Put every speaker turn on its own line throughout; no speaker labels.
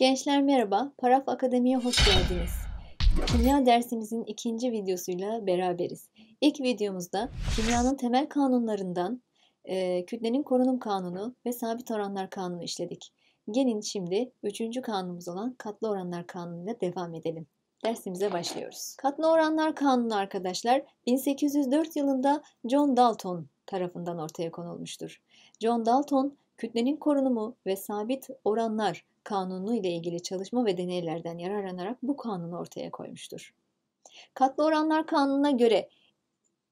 Gençler merhaba, Paraf Akademi'ye hoş geldiniz. Kimya dersimizin ikinci videosuyla beraberiz. İlk videomuzda kimyanın temel kanunlarından e, kütlenin korunum kanunu ve sabit oranlar kanunu işledik. Gelin şimdi üçüncü kanunumuz olan katlı oranlar kanunuyla devam edelim. Dersimize başlıyoruz. Katlı oranlar kanunu arkadaşlar 1804 yılında John Dalton tarafından ortaya konulmuştur. John Dalton kütlenin korunumu ve sabit oranlar kanunu ile ilgili çalışma ve deneylerden yararlanarak bu kanunu ortaya koymuştur. Katlı oranlar kanununa göre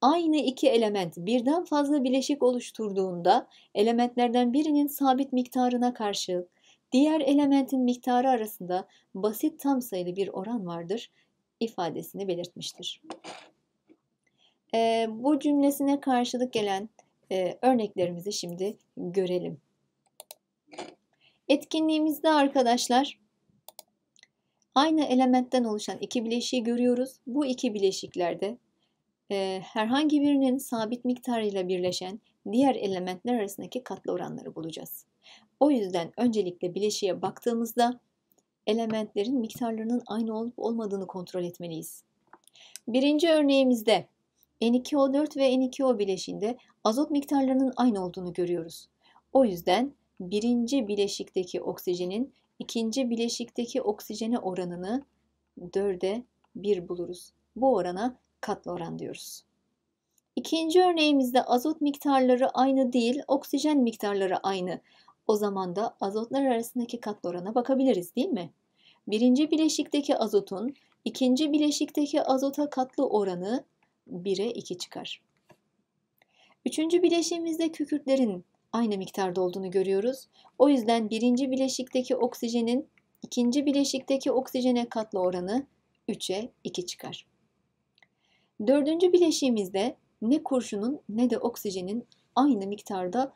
aynı iki element birden fazla bileşik oluşturduğunda elementlerden birinin sabit miktarına karşılık diğer elementin miktarı arasında basit tam sayılı bir oran vardır ifadesini belirtmiştir. E, bu cümlesine karşılık gelen e, örneklerimizi şimdi görelim. Etkinliğimizde arkadaşlar aynı elementten oluşan iki bileşiği görüyoruz. Bu iki bileşiklerde e, herhangi birinin sabit miktarıyla birleşen diğer elementler arasındaki katlı oranları bulacağız. O yüzden öncelikle bileşiğe baktığımızda elementlerin miktarlarının aynı olup olmadığını kontrol etmeliyiz. Birinci örneğimizde N2O4 ve N2O bileşiğinde azot miktarlarının aynı olduğunu görüyoruz. O yüzden birinci bileşikteki oksijenin ikinci bileşikteki oksijene oranını 4'e 1 buluruz. Bu orana katlı oran diyoruz. İkinci örneğimizde azot miktarları aynı değil, oksijen miktarları aynı. O zaman da azotlar arasındaki katlı orana bakabiliriz değil mi? Birinci bileşikteki azotun ikinci bileşikteki azota katlı oranı 1'e 2 çıkar. Üçüncü bileşiğimizde kükürtlerin aynı miktarda olduğunu görüyoruz. O yüzden birinci bileşikteki oksijenin ikinci bileşikteki oksijene katlı oranı 3'e 2 çıkar. Dördüncü bileşiğimizde ne kurşunun ne de oksijenin aynı miktarda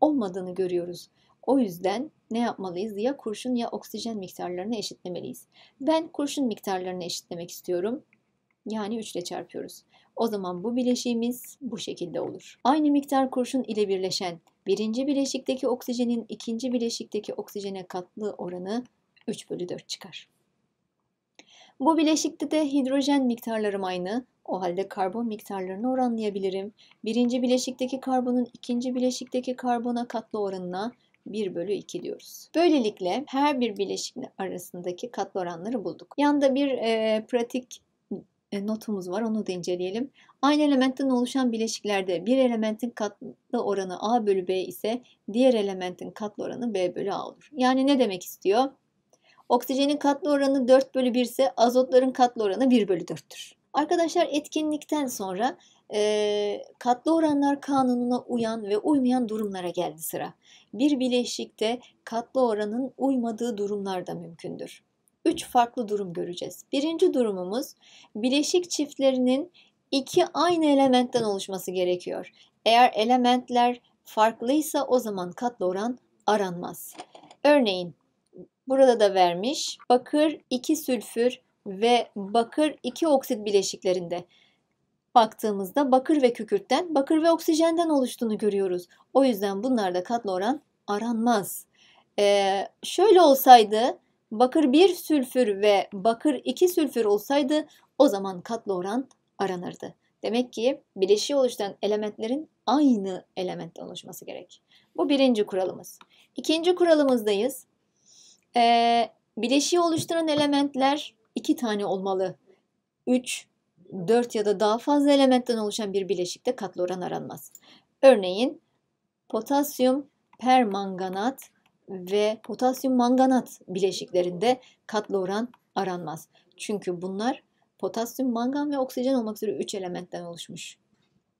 olmadığını görüyoruz. O yüzden ne yapmalıyız? Ya kurşun ya oksijen miktarlarını eşitlemeliyiz. Ben kurşun miktarlarını eşitlemek istiyorum. Yani 3 ile çarpıyoruz. O zaman bu bileşiğimiz bu şekilde olur. Aynı miktar kurşun ile birleşen birinci bileşikteki oksijenin ikinci bileşikteki oksijene katlı oranı 3 bölü 4 çıkar. Bu bileşikte de hidrojen miktarlarım aynı. O halde karbon miktarlarını oranlayabilirim. Birinci bileşikteki karbonun ikinci bileşikteki karbona katlı oranına 1 bölü 2 diyoruz. Böylelikle her bir bileşik arasındaki katlı oranları bulduk. Yanda bir e, pratik e, notumuz var. Onu da inceleyelim. Aynı elementten oluşan bileşiklerde bir elementin katlı oranı A bölü B ise diğer elementin katlı oranı B bölü A olur. Yani ne demek istiyor? Oksijenin katlı oranı 4 bölü 1 ise azotların katlı oranı 1 bölü 4'tür. Arkadaşlar etkinlikten sonra e, katlı oranlar kanununa uyan ve uymayan durumlara geldi sıra. Bir bileşikte katlı oranın uymadığı durumlar da mümkündür üç farklı durum göreceğiz. Birinci durumumuz bileşik çiftlerinin iki aynı elementten oluşması gerekiyor. Eğer elementler farklıysa o zaman katlı oran aranmaz. Örneğin burada da vermiş bakır 2 sülfür ve bakır 2 oksit bileşiklerinde baktığımızda bakır ve kükürtten, bakır ve oksijenden oluştuğunu görüyoruz. O yüzden bunlarda katlı oran aranmaz. Ee, şöyle olsaydı bakır 1 sülfür ve bakır 2 sülfür olsaydı o zaman katlı oran aranırdı. Demek ki bileşiği oluşturan elementlerin aynı elementle oluşması gerek. Bu birinci kuralımız. İkinci kuralımızdayız. Ee, bileşiği oluşturan elementler iki tane olmalı. 3, 4 ya da daha fazla elementten oluşan bir bileşikte katlı oran aranmaz. Örneğin potasyum permanganat ve potasyum manganat bileşiklerinde katlı oran aranmaz. Çünkü bunlar potasyum, mangan ve oksijen olmak üzere 3 elementten oluşmuş.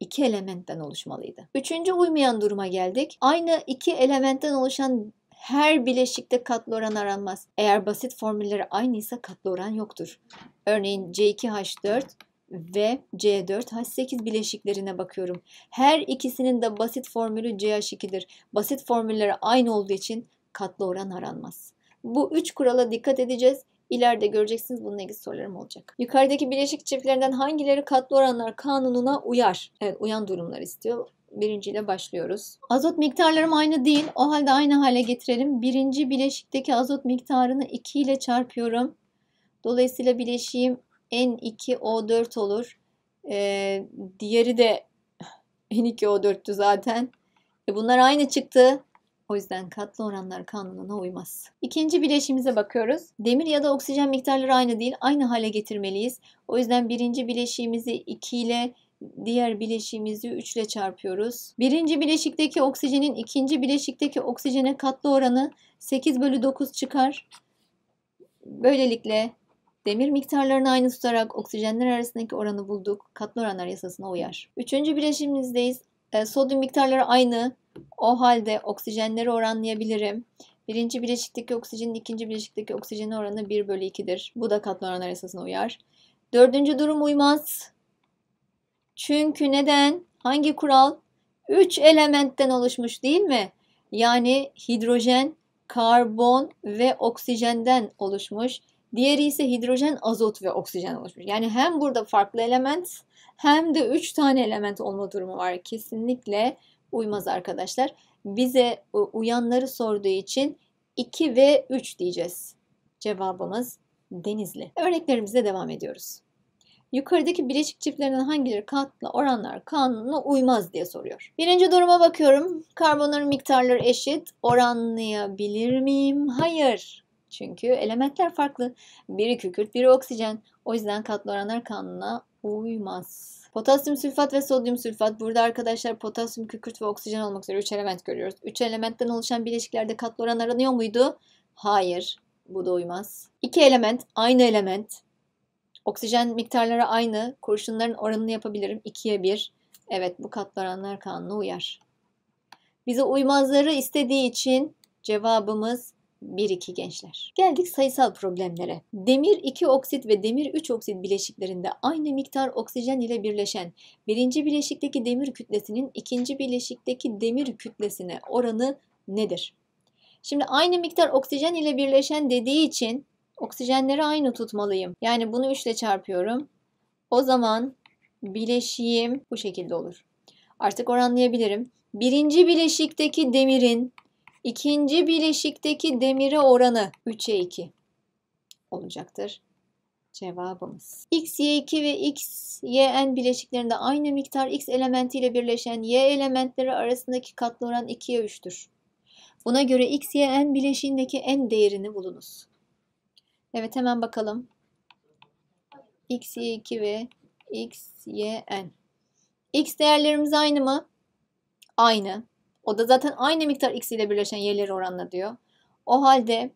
2 elementten oluşmalıydı. Üçüncü uymayan duruma geldik. Aynı iki elementten oluşan her bileşikte katlı oran aranmaz. Eğer basit formülleri aynıysa katlı oran yoktur. Örneğin C2H4 ve C4H8 bileşiklerine bakıyorum. Her ikisinin de basit formülü CH2'dir. Basit formülleri aynı olduğu için katlı oran aranmaz. Bu üç kurala dikkat edeceğiz. İleride göreceksiniz bununla ilgili sorularım olacak. Yukarıdaki bileşik çiftlerinden hangileri katlı oranlar kanununa uyar? Evet uyan durumlar istiyor. Birinciyle başlıyoruz. Azot miktarlarım aynı değil. O halde aynı hale getirelim. Birinci bileşikteki azot miktarını 2 ile çarpıyorum. Dolayısıyla bileşiğim N2O4 olur. Ee, diğeri de N2O4'tü zaten. E bunlar aynı çıktı. O yüzden katlı oranlar kanununa uymaz. İkinci bileşimize bakıyoruz. Demir ya da oksijen miktarları aynı değil, aynı hale getirmeliyiz. O yüzden birinci bileşiğimizi 2 ile diğer bileşiğimizi 3 ile çarpıyoruz. Birinci bileşikteki oksijenin ikinci bileşikteki oksijene katlı oranı 8 bölü 9 çıkar. Böylelikle demir miktarlarını aynı tutarak oksijenler arasındaki oranı bulduk. Katlı oranlar yasasına uyar. Üçüncü bileşimimizdeyiz. E, sodyum miktarları aynı. O halde oksijenleri oranlayabilirim. Birinci bileşikteki oksijenin ikinci bileşikteki oksijenin oranı 1 bölü 2'dir. Bu da katman oranlar esasına uyar. Dördüncü durum uymaz. Çünkü neden? Hangi kural? 3 elementten oluşmuş değil mi? Yani hidrojen, karbon ve oksijenden oluşmuş. Diğeri ise hidrojen, azot ve oksijen oluşmuş. Yani hem burada farklı element hem de 3 tane element olma durumu var. Kesinlikle uymaz arkadaşlar. Bize uyanları sorduğu için 2 ve 3 diyeceğiz. Cevabımız Denizli. Örneklerimize devam ediyoruz. Yukarıdaki bileşik çiftlerinden hangileri katla oranlar kanuna uymaz diye soruyor. Birinci duruma bakıyorum. Karbonların miktarları eşit. Oranlayabilir miyim? Hayır. Çünkü elementler farklı. Biri kükürt, biri oksijen. O yüzden katlı oranlar kanununa uymaz. Potasyum sülfat ve sodyum sülfat. Burada arkadaşlar potasyum, kükürt ve oksijen olmak üzere 3 element görüyoruz. 3 elementten oluşan bileşiklerde katloran aranıyor muydu? Hayır. Bu da uymaz. İki element, aynı element. Oksijen miktarları aynı. Kurşunların oranını yapabilirim. 2'ye 1. Evet bu katloranlar kanuna uyar. Bize uymazları istediği için cevabımız bir iki gençler. Geldik sayısal problemlere. Demir 2 oksit ve demir 3 oksit bileşiklerinde aynı miktar oksijen ile birleşen birinci bileşikteki demir kütlesinin ikinci bileşikteki demir kütlesine oranı nedir? Şimdi aynı miktar oksijen ile birleşen dediği için oksijenleri aynı tutmalıyım. Yani bunu 3 ile çarpıyorum. O zaman bileşiğim bu şekilde olur. Artık oranlayabilirim. Birinci bileşikteki demirin ikinci bileşikteki demire oranı 3'e 2 olacaktır cevabımız. X, Y2 ve X, YN bileşiklerinde aynı miktar X elementiyle birleşen Y elementleri arasındaki katlı oran 2'ye 3'tür. Buna göre X, YN bileşiğindeki en değerini bulunuz. Evet hemen bakalım. X, Y2 ve X, YN. X değerlerimiz aynı mı? Aynı. O da zaten aynı miktar x ile birleşen y'leri oranla diyor. O halde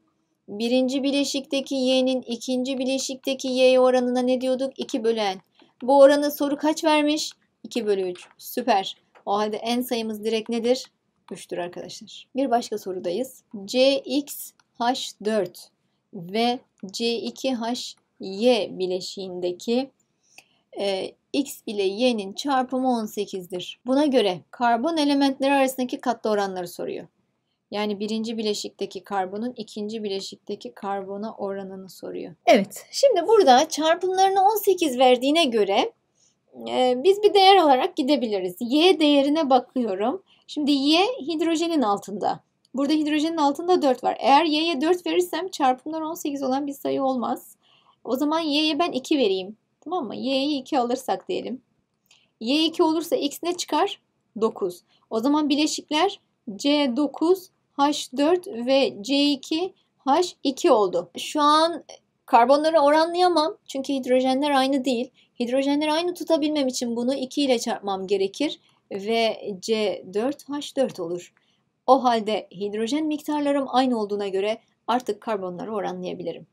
birinci bileşikteki y'nin ikinci bileşikteki y oranına ne diyorduk? 2 bölü n. Bu oranı soru kaç vermiş? 2 bölü 3. Süper. O halde n sayımız direkt nedir? 3'tür arkadaşlar. Bir başka sorudayız. CXH4 ve C2HY bileşiğindeki e, x ile y'nin çarpımı 18'dir. Buna göre karbon elementleri arasındaki katlı oranları soruyor. Yani birinci bileşikteki karbonun ikinci bileşikteki karbona oranını soruyor. Evet. Şimdi burada çarpımlarını 18 verdiğine göre e, biz bir değer olarak gidebiliriz. Y değerine bakıyorum. Şimdi Y hidrojenin altında. Burada hidrojenin altında 4 var. Eğer Y'ye 4 verirsem çarpımlar 18 olan bir sayı olmaz. O zaman Y'ye ben 2 vereyim. Tamam ama Y'yi 2 alırsak diyelim. Y 2 olursa X ne çıkar? 9. O zaman bileşikler C9, H4 ve C2, H2 oldu. Şu an karbonları oranlayamam. Çünkü hidrojenler aynı değil. Hidrojenleri aynı tutabilmem için bunu 2 ile çarpmam gerekir. Ve C4H4 olur. O halde hidrojen miktarlarım aynı olduğuna göre artık karbonları oranlayabilirim.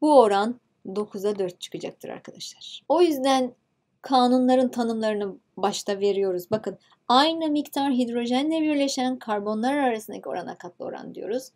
Bu oran 9'a 4 çıkacaktır arkadaşlar. O yüzden kanunların tanımlarını başta veriyoruz. Bakın aynı miktar hidrojenle birleşen karbonlar arasındaki orana katlı oran diyoruz.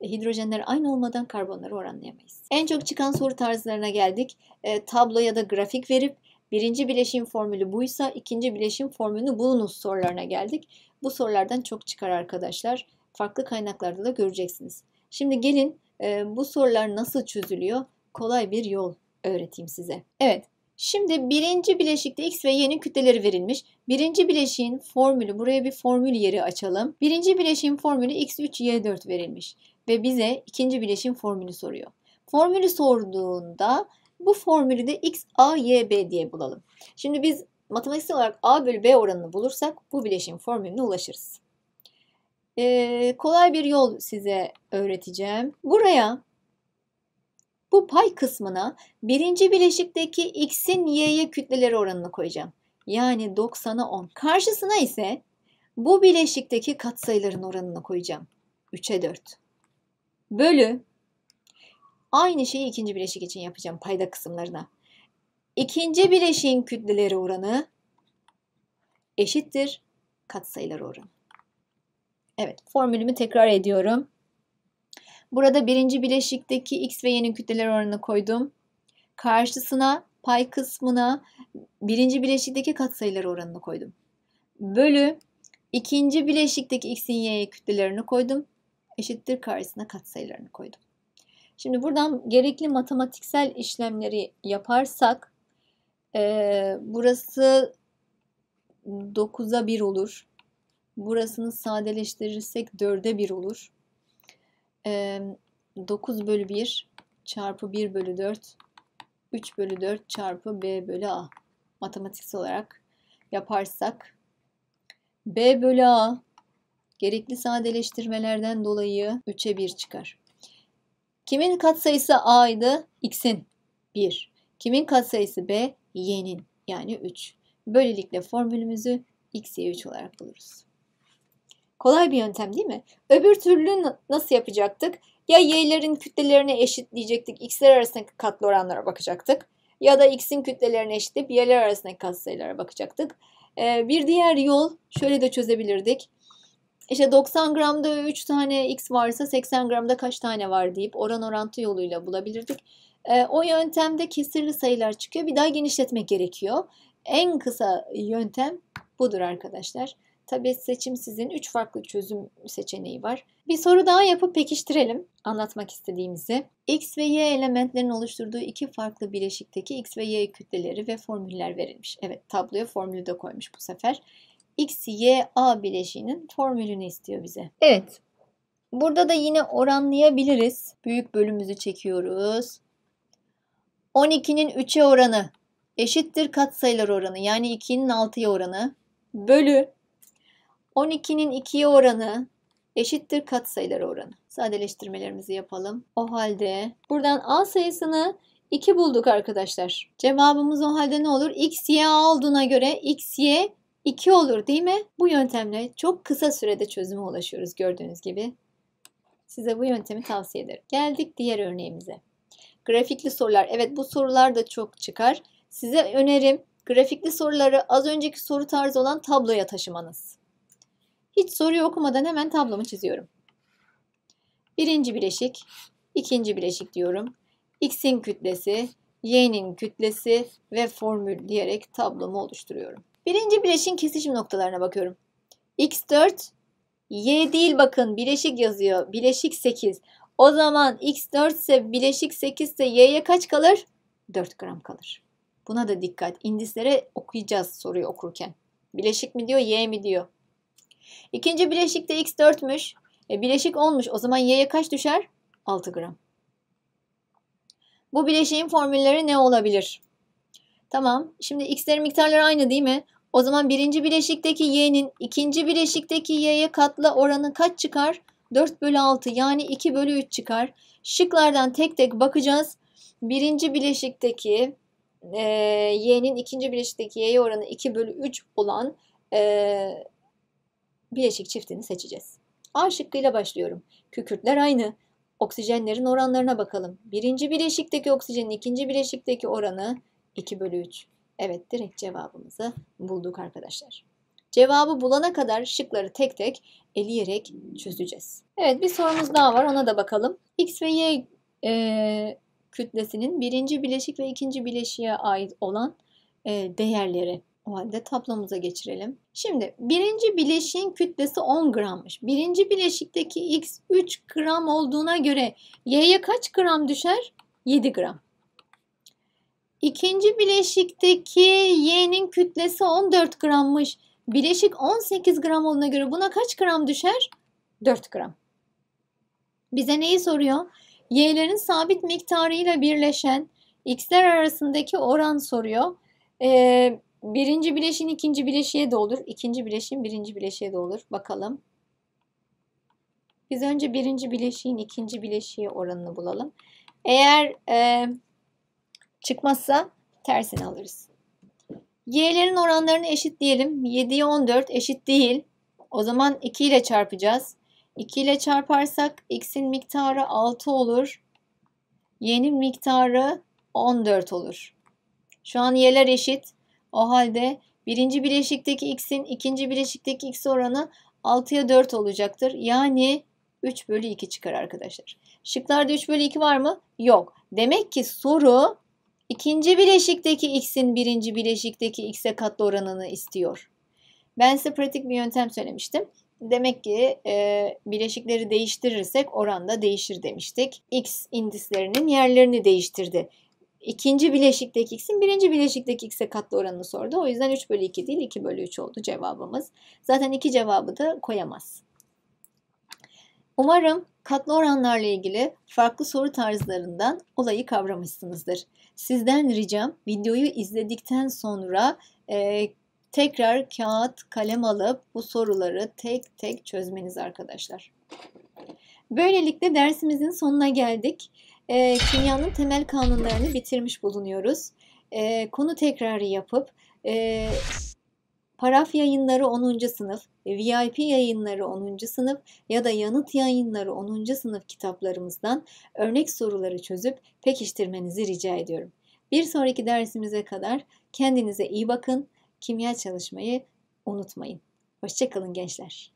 E, hidrojenler aynı olmadan karbonları oranlayamayız. En çok çıkan soru tarzlarına geldik. E, tablo ya da grafik verip birinci bileşim formülü buysa ikinci bileşim formülünü bulunuz sorularına geldik. Bu sorulardan çok çıkar arkadaşlar. Farklı kaynaklarda da göreceksiniz. Şimdi gelin e, bu sorular nasıl çözülüyor kolay bir yol öğreteyim size. Evet Şimdi birinci bileşikte x ve y'nin kütleleri verilmiş. Birinci bileşiğin formülü, buraya bir formül yeri açalım. Birinci bileşiğin formülü x3, y4 verilmiş. Ve bize ikinci bileşiğin formülü soruyor. Formülü sorduğunda bu formülü de x, a, y, b diye bulalım. Şimdi biz matematiksel olarak a bölü b oranını bulursak bu bileşim formülüne ulaşırız. Ee, kolay bir yol size öğreteceğim. Buraya bu pay kısmına birinci bileşikteki x'in y'ye kütleleri oranını koyacağım. Yani 90'a 10. Karşısına ise bu bileşikteki katsayıların oranını koyacağım. 3'e 4. Bölü aynı şeyi ikinci bileşik için yapacağım payda kısımlarına. İkinci bileşiğin kütleleri oranı eşittir katsayılar oranı. Evet formülümü tekrar ediyorum. Burada birinci bileşikteki x ve y'nin kütleler oranını koydum. Karşısına pay kısmına birinci bileşikteki katsayılar oranını koydum. Bölü ikinci bileşikteki x'in y'ye kütlelerini koydum. Eşittir karşısına katsayılarını koydum. Şimdi buradan gerekli matematiksel işlemleri yaparsak e, burası 9'a 1 olur. Burasını sadeleştirirsek 4'e 1 olur. 9 bölü 1 çarpı 1 bölü 4 3 bölü 4 çarpı b bölü a matematiksel olarak yaparsak b bölü a gerekli sadeleştirmelerden dolayı 3'e 1 çıkar. Kimin katsayısı a idi? x'in 1. Kimin katsayısı b? y'nin yani 3. Böylelikle formülümüzü x'ye 3 olarak buluruz. Kolay bir yöntem değil mi? Öbür türlü nasıl yapacaktık? Ya y'lerin kütlelerini eşitleyecektik, x'ler arasındaki katlı oranlara bakacaktık. Ya da x'in kütlelerini eşitleyip y'ler arasındaki katsayılara bakacaktık. Ee, bir diğer yol şöyle de çözebilirdik. İşte 90 gramda 3 tane x varsa 80 gramda kaç tane var deyip oran orantı yoluyla bulabilirdik. Ee, o yöntemde kesirli sayılar çıkıyor. Bir daha genişletmek gerekiyor. En kısa yöntem budur arkadaşlar. Tabii seçim sizin. Üç farklı çözüm seçeneği var. Bir soru daha yapıp pekiştirelim anlatmak istediğimizi. X ve Y elementlerin oluşturduğu iki farklı bileşikteki X ve Y kütleleri ve formüller verilmiş. Evet tabloya formülü de koymuş bu sefer. X, Y, A bileşiğinin formülünü istiyor bize. Evet. Burada da yine oranlayabiliriz. Büyük bölümümüzü çekiyoruz. 12'nin 3'e oranı eşittir katsayılar oranı yani 2'nin 6'ya oranı bölü 12'nin 2'ye oranı eşittir katsayıları oranı. Sadeleştirmelerimizi yapalım. O halde buradan A sayısını 2 bulduk arkadaşlar. Cevabımız o halde ne olur? X, Y A olduğuna göre X, Y 2 olur değil mi? Bu yöntemle çok kısa sürede çözüme ulaşıyoruz gördüğünüz gibi. Size bu yöntemi tavsiye ederim. Geldik diğer örneğimize. Grafikli sorular. Evet bu sorular da çok çıkar. Size önerim grafikli soruları az önceki soru tarzı olan tabloya taşımanız. Hiç soruyu okumadan hemen tablomu çiziyorum. Birinci bileşik, ikinci bileşik diyorum. X'in kütlesi, Y'nin kütlesi ve formül diyerek tablomu oluşturuyorum. Birinci bileşin kesişim noktalarına bakıyorum. X4, Y değil bakın bileşik yazıyor. Bileşik 8. O zaman X4 ise bileşik 8 ise Y'ye kaç kalır? 4 gram kalır. Buna da dikkat. İndislere okuyacağız soruyu okurken. Bileşik mi diyor, Y mi diyor? İkinci bileşikte x 4'müş. E, bileşik 10'muş. O zaman y'ye kaç düşer? 6 gram. Bu bileşiğin formülleri ne olabilir? Tamam. Şimdi x'lerin miktarları aynı değil mi? O zaman birinci bileşikteki y'nin ikinci bileşikteki y'ye katla oranı kaç çıkar? 4 bölü 6 yani 2 bölü 3 çıkar. Şıklardan tek tek bakacağız. Birinci bileşikteki e, y'nin ikinci bileşikteki y'ye oranı 2 bölü 3 olan e, bileşik çiftini seçeceğiz. A şıkkıyla başlıyorum. Kükürtler aynı. Oksijenlerin oranlarına bakalım. Birinci bileşikteki oksijenin ikinci bileşikteki oranı 2 bölü 3. Evet direkt cevabımızı bulduk arkadaşlar. Cevabı bulana kadar şıkları tek tek eleyerek çözeceğiz. Evet bir sorumuz daha var ona da bakalım. X ve Y e, kütlesinin birinci bileşik ve ikinci bileşiğe ait olan e, değerleri o halde tablomuza geçirelim. Şimdi birinci bileşiğin kütlesi 10 grammış. Birinci bileşikteki x 3 gram olduğuna göre y'ye kaç gram düşer? 7 gram. İkinci bileşikteki y'nin kütlesi 14 grammış. Bileşik 18 gram olduğuna göre buna kaç gram düşer? 4 gram. Bize neyi soruyor? Y'lerin sabit miktarıyla birleşen x'ler arasındaki oran soruyor. Ee, Birinci bileşin ikinci bileşiğe de olur. İkinci bileşin birinci bileşiğe de olur. Bakalım. Biz önce birinci bileşiğin ikinci bileşiği oranını bulalım. Eğer e, çıkmazsa tersini alırız. Y'lerin oranlarını eşit diyelim. 7'ye 14 eşit değil. O zaman 2 ile çarpacağız. 2 ile çarparsak x'in miktarı 6 olur. Y'nin miktarı 14 olur. Şu an y'ler eşit. O halde birinci bileşikteki x'in ikinci bileşikteki x oranı 6'ya 4 olacaktır. Yani 3 bölü 2 çıkar arkadaşlar. Şıklarda 3 bölü 2 var mı? Yok. Demek ki soru ikinci bileşikteki x'in birinci bileşikteki x'e katlı oranını istiyor. Ben size pratik bir yöntem söylemiştim. Demek ki e, bileşikleri değiştirirsek oran da değişir demiştik. X indislerinin yerlerini değiştirdi ikinci bileşikteki x'in birinci bileşikteki x'e katlı oranını sordu. O yüzden 3 bölü 2 değil 2 bölü 3 oldu cevabımız. Zaten iki cevabı da koyamaz. Umarım katlı oranlarla ilgili farklı soru tarzlarından olayı kavramışsınızdır. Sizden ricam videoyu izledikten sonra e, tekrar kağıt kalem alıp bu soruları tek tek çözmeniz arkadaşlar. Böylelikle dersimizin sonuna geldik e, kimyanın temel kanunlarını bitirmiş bulunuyoruz. E, konu tekrarı yapıp e, Paraf yayınları 10. sınıf, VIP yayınları 10. sınıf ya da yanıt yayınları 10. sınıf kitaplarımızdan örnek soruları çözüp pekiştirmenizi rica ediyorum. Bir sonraki dersimize kadar kendinize iyi bakın, kimya çalışmayı unutmayın. Hoşçakalın gençler.